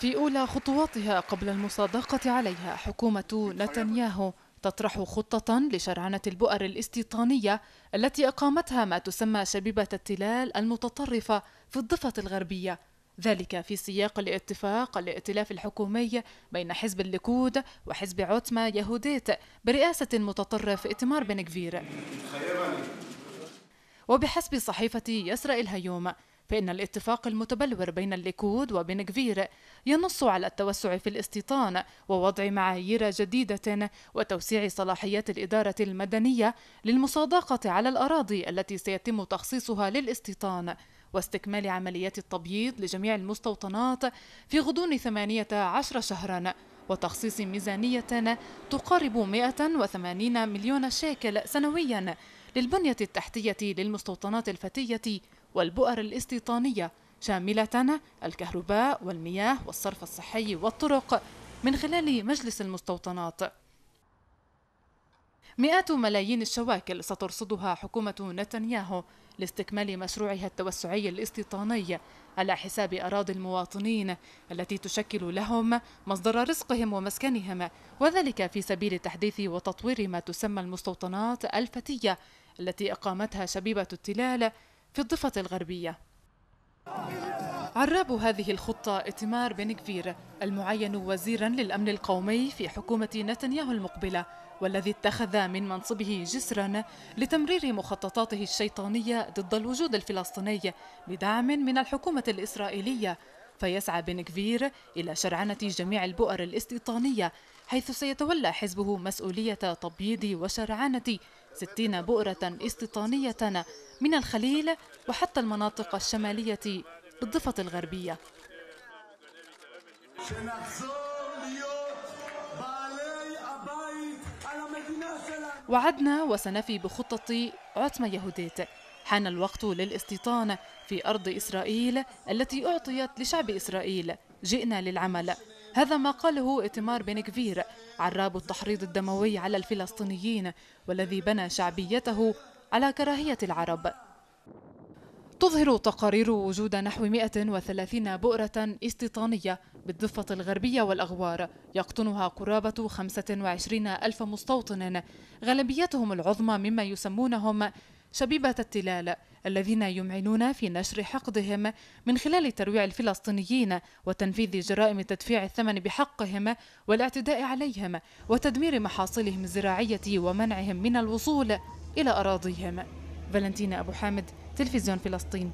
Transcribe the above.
في أولى خطواتها قبل المصادقة عليها حكومة نتنياهو تطرح خطة لشرعنة البؤر الاستيطانية التي أقامتها ما تسمى شبيبة التلال المتطرفة في الضفة الغربية ذلك في سياق الاتفاق الائتلاف الحكومي بين حزب الليكود وحزب عتمة يهوديت برئاسة المتطرف إتمار بن كفير وبحسب صحيفة يسرائيل الهيوم فإن الاتفاق المتبلور بين الليكود وبن كفير ينص على التوسع في الاستيطان ووضع معايير جديدة وتوسيع صلاحيات الإدارة المدنية للمصادقة على الأراضي التي سيتم تخصيصها للاستيطان واستكمال عمليات التبييض لجميع المستوطنات في غضون 18 شهراً وتخصيص ميزانية تقارب 180 مليون شيكل سنويا للبنية التحتية للمستوطنات الفتية والبؤر الاستيطانية شاملة الكهرباء والمياه والصرف الصحي والطرق من خلال مجلس المستوطنات مئات ملايين الشواكل سترصدها حكومة نتنياهو لاستكمال مشروعها التوسعي الاستيطاني على حساب أراضي المواطنين التي تشكل لهم مصدر رزقهم ومسكنهم وذلك في سبيل تحديث وتطوير ما تسمى المستوطنات الفتية التي أقامتها شبيبة التلال في الضفة الغربية عراب هذه الخطة إتمار بن كفير المعين وزيرا للأمن القومي في حكومة نتنياهو المقبلة والذي اتخذ من منصبه جسرا لتمرير مخططاته الشيطانية ضد الوجود الفلسطيني بدعم من الحكومة الإسرائيلية فيسعى بن كفير إلى شرعنة جميع البؤر الاستيطانية حيث سيتولى حزبه مسؤولية تبييض وشرعنة 60 بؤرة استيطانية من الخليل وحتى المناطق الشمالية بالضفة الغربية وعدنا وسنفي بخطة عتمة يهوديت حان الوقت للاستيطان في أرض إسرائيل التي أعطيت لشعب إسرائيل جئنا للعمل هذا ما قاله إتمار بن كفير عراب التحريض الدموي على الفلسطينيين والذي بنى شعبيته على كراهية العرب تظهر تقارير وجود نحو 130 بؤرة استيطانية بالضفة الغربية والأغوار يقطنها قرابة 25 ألف مستوطن غالبيتهم العظمى مما يسمونهم شبيبة التلال الذين يمعنون في نشر حقدهم من خلال ترويع الفلسطينيين وتنفيذ جرائم تدفيع الثمن بحقهم والاعتداء عليهم وتدمير محاصيلهم الزراعية ومنعهم من الوصول إلى أراضيهم فالنتينا أبو حامد تلفزيون فلسطين